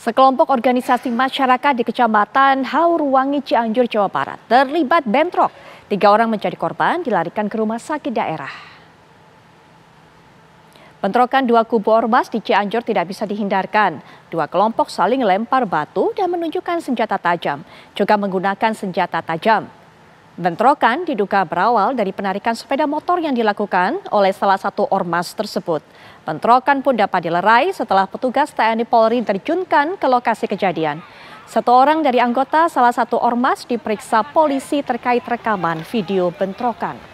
Sekelompok organisasi masyarakat di Kecamatan Haurwangi Cianjur, Jawa Barat terlibat bentrok. Tiga orang menjadi korban dilarikan ke rumah sakit daerah. Bentrokan dua kubu ormas di Cianjur tidak bisa dihindarkan. Dua kelompok saling lempar batu dan menunjukkan senjata tajam, juga menggunakan senjata tajam. Bentrokan diduga berawal dari penarikan sepeda motor yang dilakukan oleh salah satu ormas tersebut. Bentrokan pun dapat dilerai setelah petugas TNI Polri terjunkan ke lokasi kejadian. Satu orang dari anggota salah satu ormas diperiksa polisi terkait rekaman video bentrokan.